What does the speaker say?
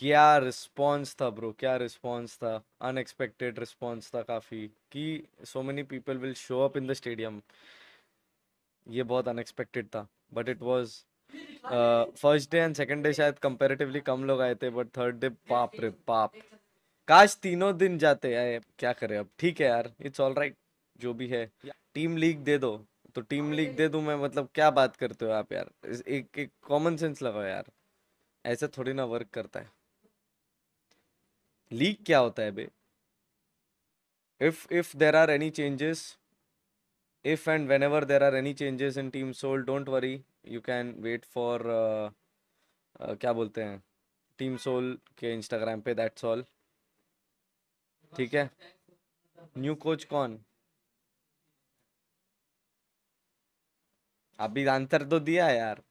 क्या रिस्पॉन्स था ब्रो क्या रिस्पॉन्स था अनएक्सपेक्टेड रिस्पॉन्स था काफ़ी कि so many people will show up in the stadium ये बहुत अनएक्सपेक्टेड था but it was first day and second day शायद कंपैरेटिवली कम लोग आए थे बट थर्ड डे पाप रे पाप काश तीनों दिन जाते हैं क्या करें अब ठीक है यार इट्स ऑल राइट जो भी है टीम लीग दे दो तो टीम लीग दे दूं मैं मतलब क्या बात करते हो आप यार एक एक कॉमन सेंस लगाओ यार ऐसे थोड़ी ना वर्क करता है लीक क्या होता है be if if there are any changes if and whenever there are any changes in team soul don't worry you can wait for क्या बोलते हैं टीम सोल के इंस्टाग्राम पे दैट्स ऑल ठीक है न्यू कोच कौन अभी answer तो दिया यार